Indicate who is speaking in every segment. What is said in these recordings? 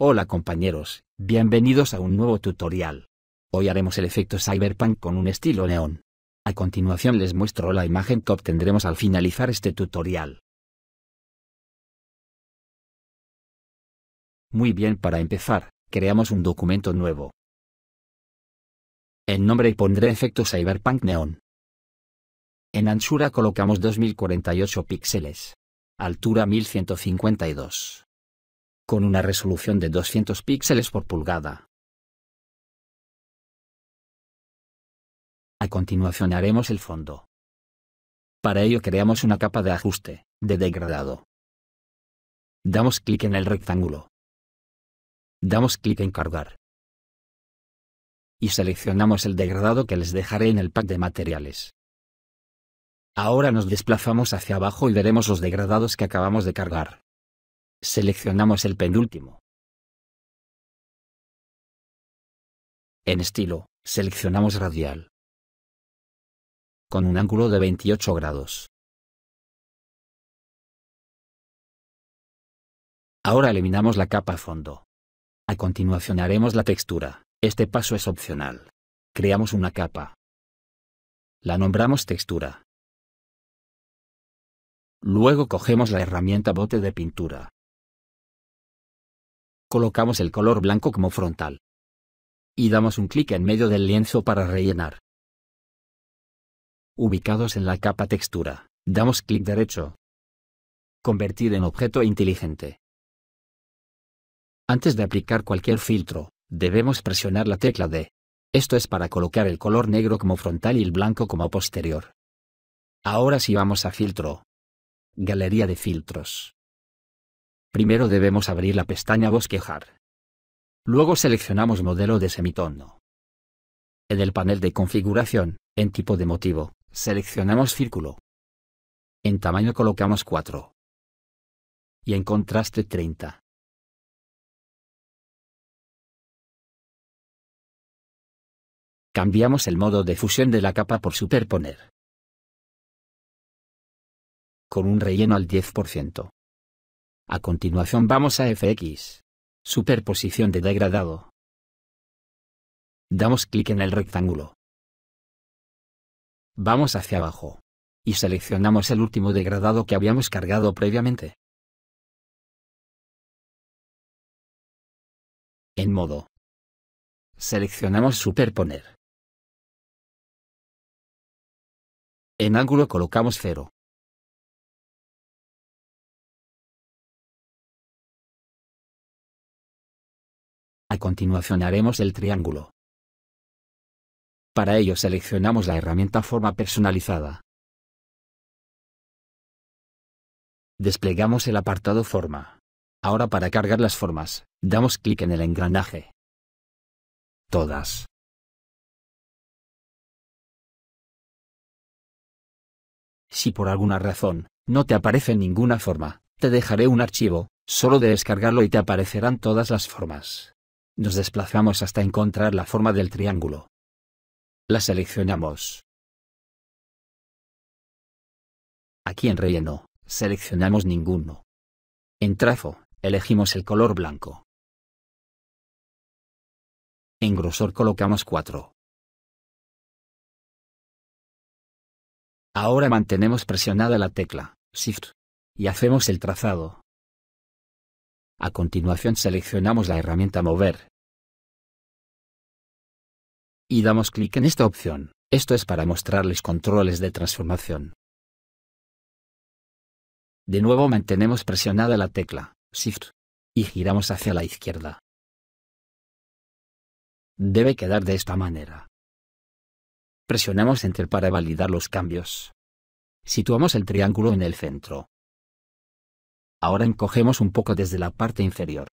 Speaker 1: Hola compañeros, bienvenidos a un nuevo tutorial. Hoy haremos el efecto Cyberpunk con un estilo neón.
Speaker 2: A continuación les muestro la imagen que obtendremos al finalizar este tutorial. Muy bien para empezar, creamos un documento nuevo. En nombre pondré efecto Cyberpunk neón.
Speaker 1: En anchura colocamos 2048 píxeles. Altura
Speaker 2: 1152 con una resolución de 200 píxeles por pulgada. A continuación haremos el fondo. Para ello creamos una capa de ajuste, de degradado. Damos clic en el rectángulo. Damos clic en cargar. Y seleccionamos el degradado que les dejaré en el pack de
Speaker 1: materiales. Ahora nos desplazamos hacia abajo y veremos los degradados que acabamos
Speaker 2: de cargar. Seleccionamos el penúltimo. En estilo, seleccionamos radial. Con un ángulo de 28 grados. Ahora eliminamos la capa fondo. A continuación haremos la textura. Este paso es opcional. Creamos una capa. La nombramos textura. Luego cogemos la herramienta bote de pintura colocamos el color blanco como frontal. Y damos un clic en medio del lienzo para rellenar. Ubicados en la capa textura, damos clic derecho.
Speaker 1: Convertir en objeto inteligente. Antes de aplicar cualquier filtro, debemos presionar la tecla D. Esto es para colocar el color negro como frontal y el blanco como posterior. Ahora si vamos a filtro. Galería de filtros. Primero debemos abrir la pestaña Bosquejar. Luego seleccionamos Modelo de semitono. En el panel de configuración, en tipo de
Speaker 2: motivo, seleccionamos círculo. En tamaño colocamos 4. Y en contraste 30. Cambiamos el modo de fusión de la capa por superponer. Con un relleno al 10%. A continuación vamos a fx. Superposición de degradado. Damos clic en el rectángulo. Vamos hacia abajo. Y seleccionamos el último degradado que habíamos cargado previamente. En modo. Seleccionamos superponer. En ángulo colocamos 0. A continuación haremos el triángulo. Para ello seleccionamos la herramienta Forma personalizada. Desplegamos el apartado Forma. Ahora para cargar las formas, damos clic en el engranaje. Todas. Si por alguna razón, no te aparece ninguna forma,
Speaker 1: te dejaré un archivo, solo de descargarlo y te aparecerán todas las formas. Nos
Speaker 2: desplazamos hasta encontrar la forma del triángulo. La seleccionamos. Aquí en relleno, seleccionamos ninguno. En trazo, elegimos el color blanco. En grosor colocamos 4. Ahora mantenemos presionada la tecla Shift y hacemos el trazado. A continuación seleccionamos la herramienta Mover. Y damos clic en esta opción. Esto es para mostrarles controles de transformación. De nuevo mantenemos presionada la tecla Shift y giramos hacia la izquierda. Debe quedar de esta manera. Presionamos Enter para validar los cambios. Situamos el triángulo en el centro. Ahora encogemos un poco desde la parte inferior.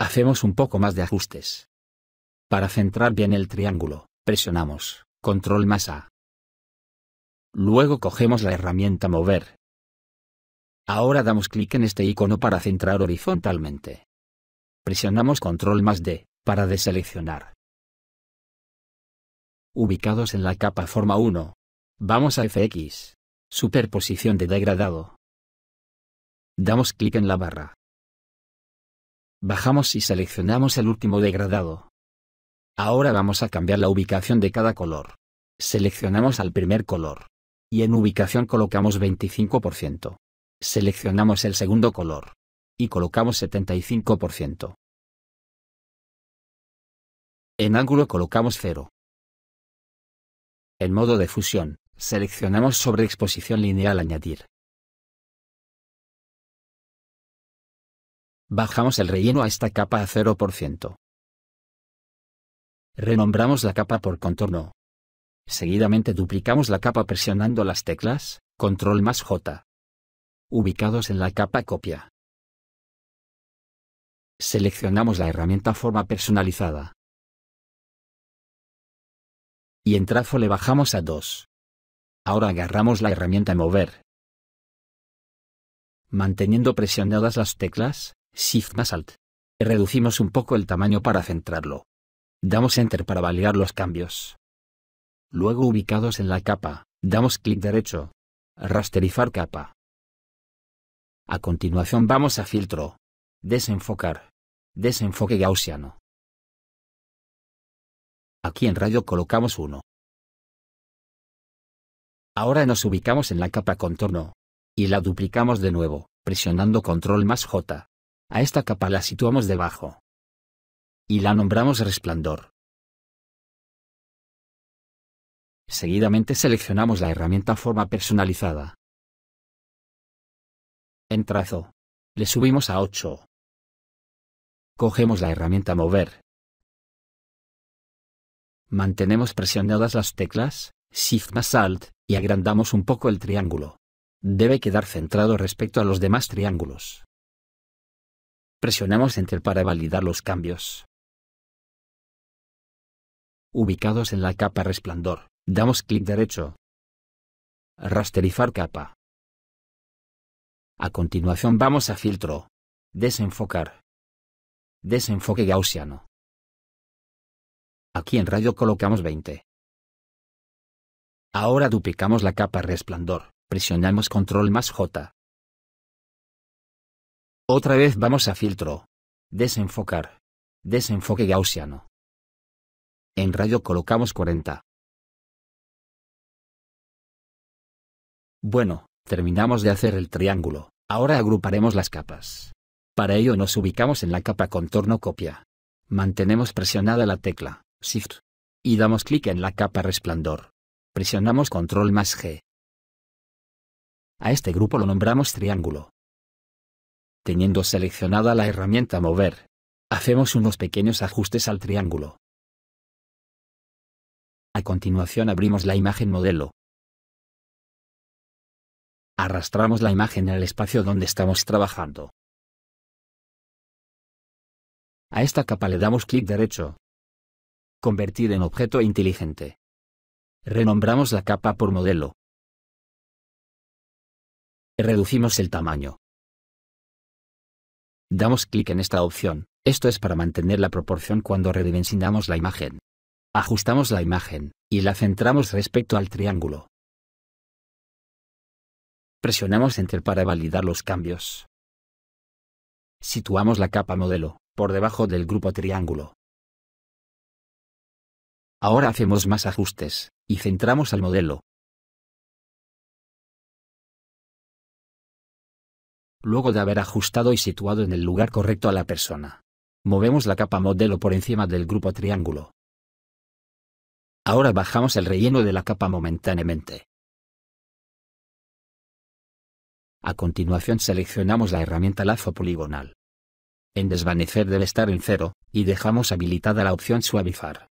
Speaker 2: Hacemos
Speaker 1: un poco más de ajustes. Para centrar bien el triángulo, presionamos Control más A. Luego cogemos la herramienta Mover. Ahora damos clic en este icono para centrar horizontalmente. Presionamos Control más D para deseleccionar. Ubicados en la capa forma 1, vamos a FX, superposición de degradado, Damos clic en la barra. Bajamos y seleccionamos el último degradado. Ahora vamos a cambiar la ubicación de cada color. Seleccionamos al primer color. Y en ubicación colocamos 25%.
Speaker 2: Seleccionamos el segundo color. Y colocamos 75%. En ángulo colocamos 0. En modo de fusión, seleccionamos sobre exposición lineal añadir. Bajamos el relleno a esta capa a 0%. Renombramos la capa por contorno.
Speaker 1: Seguidamente duplicamos la capa presionando las teclas, control más J.
Speaker 2: Ubicados en la capa copia. Seleccionamos la herramienta forma personalizada. Y en trazo le bajamos a 2. Ahora agarramos la herramienta mover.
Speaker 1: Manteniendo presionadas las teclas, Shift más Alt. Reducimos un poco el tamaño para centrarlo. Damos Enter para validar los cambios. Luego ubicados en la capa, damos clic derecho. Rasterizar capa.
Speaker 2: A continuación vamos a Filtro. Desenfocar. Desenfoque gaussiano. Aquí en radio colocamos uno Ahora nos ubicamos en la capa contorno. Y la duplicamos de nuevo, presionando Control más J. A esta capa la situamos debajo. Y la nombramos resplandor. Seguidamente seleccionamos la herramienta forma personalizada. En trazo. Le subimos a 8. Cogemos la herramienta mover. Mantenemos presionadas las teclas
Speaker 1: Shift más Alt y agrandamos un poco el triángulo. Debe quedar centrado
Speaker 2: respecto a los demás triángulos. Presionamos Enter para validar los cambios. Ubicados en la capa Resplandor, damos clic derecho. Rasterizar capa. A continuación vamos a Filtro. Desenfocar. Desenfoque gaussiano. Aquí en radio colocamos 20. Ahora duplicamos la capa Resplandor. Presionamos Control más J. Otra vez vamos a filtro. Desenfocar. Desenfoque gaussiano. En radio colocamos 40. Bueno, terminamos de hacer el triángulo,
Speaker 1: ahora agruparemos las capas. Para ello nos ubicamos en la capa contorno copia. Mantenemos presionada la tecla Shift y damos clic en la capa resplandor. Presionamos control más G. A este grupo lo nombramos
Speaker 2: triángulo. Teniendo seleccionada la herramienta Mover, hacemos unos pequeños ajustes al triángulo. A continuación abrimos la imagen modelo. Arrastramos la imagen al espacio donde estamos trabajando. A esta capa le damos clic derecho. Convertir en objeto inteligente. Renombramos la capa por modelo. Reducimos el tamaño. Damos clic en esta opción, esto es para mantener
Speaker 1: la proporción cuando redimensionamos la imagen. Ajustamos la imagen, y la centramos
Speaker 2: respecto al triángulo. Presionamos Enter para validar los cambios. Situamos la capa modelo, por debajo del grupo triángulo. Ahora hacemos más ajustes, y centramos al modelo, luego de haber ajustado y situado en el lugar correcto a la persona. Movemos la capa modelo por encima del grupo triángulo. Ahora bajamos el relleno de la capa momentáneamente. A continuación seleccionamos la herramienta lazo poligonal. En desvanecer debe estar en cero,
Speaker 1: y dejamos habilitada la opción suavizar.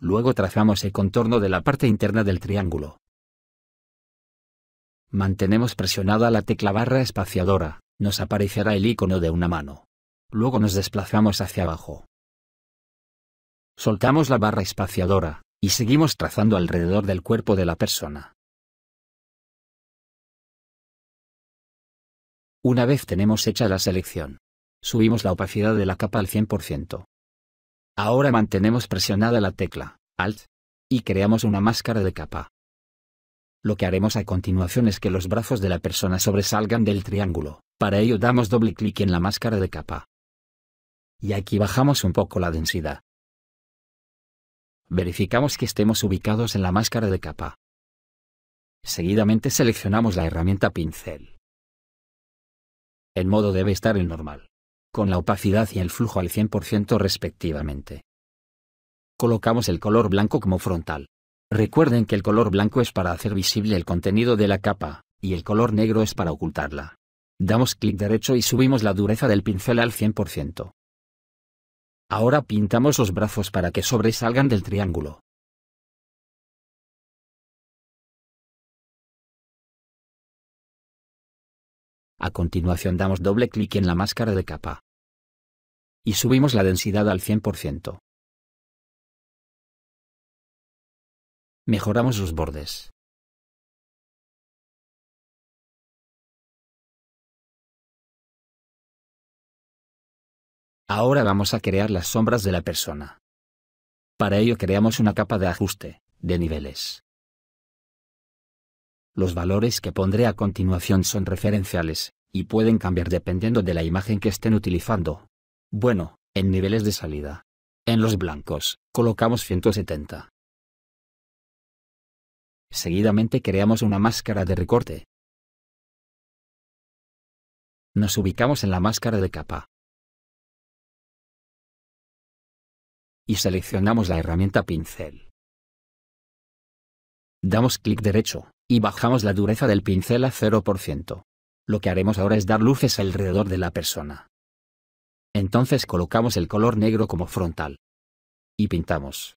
Speaker 1: Luego trazamos el contorno de la parte interna del triángulo. Mantenemos presionada la tecla barra espaciadora, nos aparecerá el icono de una mano. Luego nos desplazamos
Speaker 2: hacia abajo. Soltamos la barra espaciadora, y seguimos trazando alrededor del cuerpo de la persona. Una vez tenemos hecha la selección, subimos la opacidad de la capa al
Speaker 1: 100%. Ahora mantenemos presionada la tecla Alt y creamos una máscara de capa. Lo que haremos a continuación es que los brazos de la persona sobresalgan del triángulo. Para ello damos doble clic en la máscara de capa. Y aquí bajamos un poco la densidad. Verificamos que estemos ubicados en la máscara de capa. Seguidamente seleccionamos la herramienta pincel. El modo debe estar el normal, con la opacidad y el flujo al 100% respectivamente. Colocamos el color blanco como frontal. Recuerden que el color blanco es para hacer visible el contenido de la capa, y el color negro es para ocultarla. Damos clic derecho y subimos la dureza del pincel al 100%.
Speaker 2: Ahora pintamos los brazos para que sobresalgan del triángulo. A continuación damos doble clic en la máscara de capa. Y subimos la densidad al 100%. mejoramos los bordes Ahora vamos a crear las sombras de la persona. Para ello creamos una capa de ajuste,
Speaker 1: de niveles. Los valores que pondré a continuación son referenciales, y pueden cambiar dependiendo de la imagen que estén utilizando. Bueno, en niveles de salida. En los blancos, colocamos 170.
Speaker 2: Seguidamente creamos una máscara de recorte. Nos ubicamos en la máscara de capa. Y seleccionamos la herramienta pincel. Damos clic derecho, y bajamos la dureza del pincel a 0%. Lo que haremos ahora es dar luces alrededor de la persona. Entonces colocamos el color negro como frontal. Y pintamos.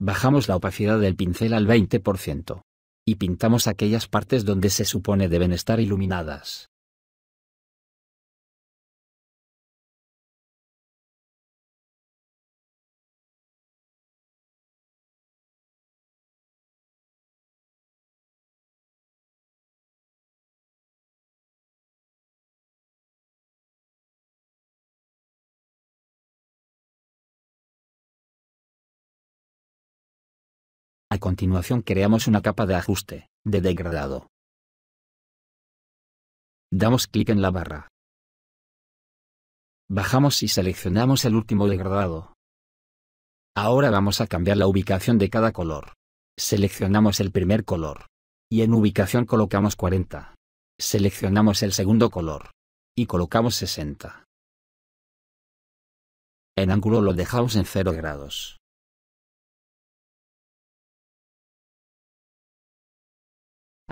Speaker 2: bajamos la opacidad del pincel al 20% y pintamos aquellas partes donde se supone deben estar iluminadas. continuación creamos una capa de ajuste, de degradado. Damos clic en la barra. Bajamos y seleccionamos el último degradado. Ahora vamos a cambiar
Speaker 1: la ubicación de cada color. Seleccionamos el primer color. Y en ubicación colocamos 40. Seleccionamos el segundo color. Y colocamos 60.
Speaker 2: En ángulo lo dejamos en 0 grados.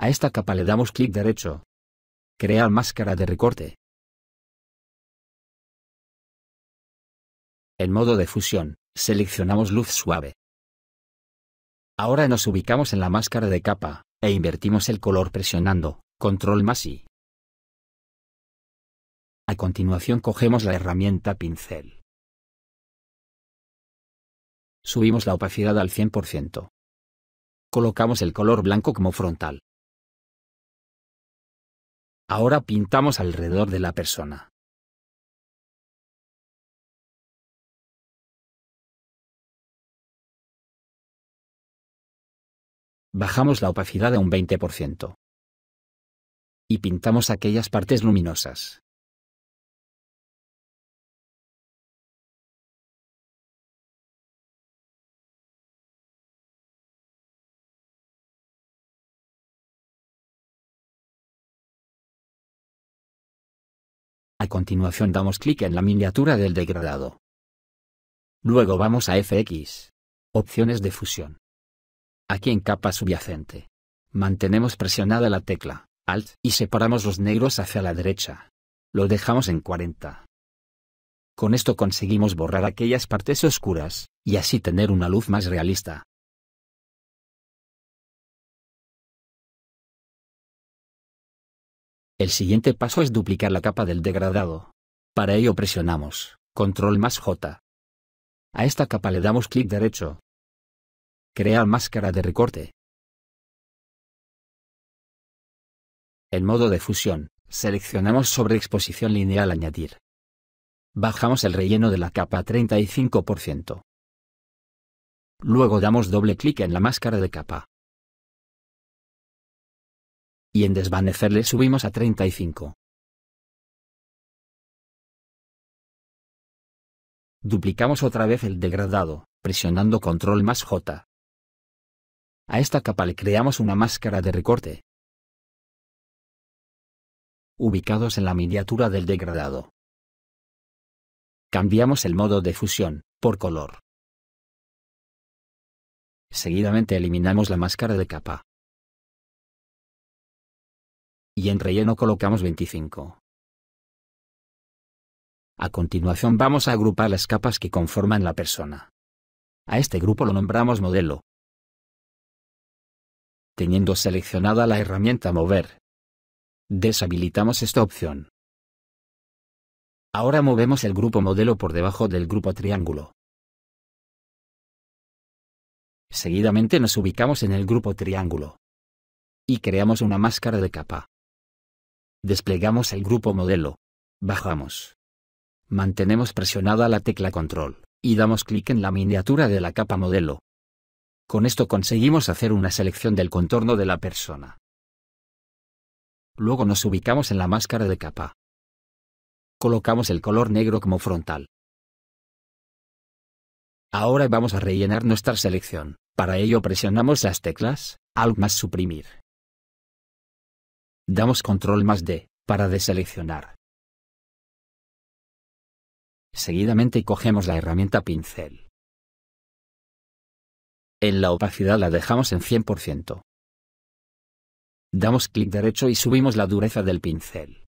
Speaker 2: A esta capa le damos clic derecho. Crear máscara de recorte. En modo de fusión, seleccionamos luz suave.
Speaker 1: Ahora nos ubicamos en la máscara de capa, e invertimos el color presionando,
Speaker 2: control más y. A continuación cogemos la herramienta pincel. Subimos la opacidad al 100%. Colocamos el color blanco como frontal. Ahora pintamos alrededor de la persona. Bajamos la opacidad a un 20%. Y pintamos aquellas partes luminosas. continuación damos clic en la miniatura del degradado. Luego vamos a FX. Opciones
Speaker 1: de fusión. Aquí en capa subyacente. Mantenemos presionada la tecla Alt y separamos los negros hacia la derecha. Lo dejamos en 40.
Speaker 2: Con esto conseguimos borrar aquellas partes oscuras, y así tener una luz más realista. El siguiente paso es duplicar la capa del degradado. Para ello presionamos Control más J. A esta capa le damos clic derecho. Crea máscara de recorte. En modo de fusión, seleccionamos sobre exposición lineal añadir. Bajamos el relleno de la capa a 35%. Luego damos doble clic en la máscara de capa y en desvanecerle subimos a 35. Duplicamos otra vez el degradado, presionando control más J. A esta capa le creamos una máscara de recorte. Ubicados en la miniatura del degradado. Cambiamos el modo de fusión, por color. Seguidamente eliminamos la máscara de capa y en relleno colocamos 25. A
Speaker 1: continuación vamos a agrupar las capas que conforman la persona. A este grupo lo nombramos
Speaker 2: modelo. Teniendo seleccionada la herramienta Mover, deshabilitamos esta opción. Ahora movemos el grupo modelo por debajo del grupo triángulo.
Speaker 1: Seguidamente nos ubicamos en el grupo triángulo. Y creamos una máscara de capa. Desplegamos el grupo modelo. Bajamos. Mantenemos presionada la tecla control, y damos clic en la miniatura de la capa modelo. Con esto conseguimos hacer una selección del contorno de la persona.
Speaker 2: Luego nos ubicamos en la máscara de capa. Colocamos el color negro como frontal. Ahora vamos a rellenar nuestra selección. Para ello presionamos las teclas, Alt más suprimir. Damos control más D, para deseleccionar. Seguidamente cogemos la herramienta pincel. En la opacidad la dejamos en 100%. Damos clic derecho y subimos la dureza del pincel.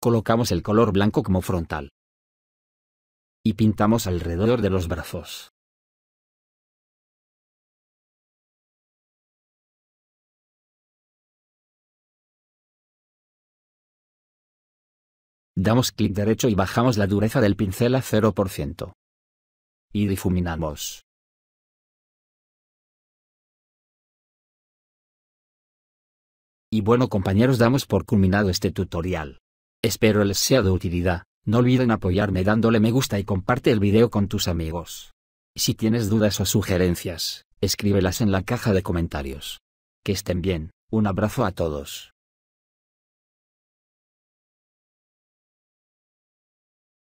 Speaker 2: Colocamos el color blanco como frontal. Y pintamos alrededor de los brazos. Damos clic derecho y bajamos la dureza del pincel a 0%. Y difuminamos. Y bueno compañeros damos por culminado este tutorial.
Speaker 1: Espero les sea de utilidad, no olviden apoyarme dándole me gusta y comparte el video con tus amigos.
Speaker 2: Si tienes dudas o sugerencias, escríbelas en la caja de comentarios. Que estén bien, un abrazo a todos.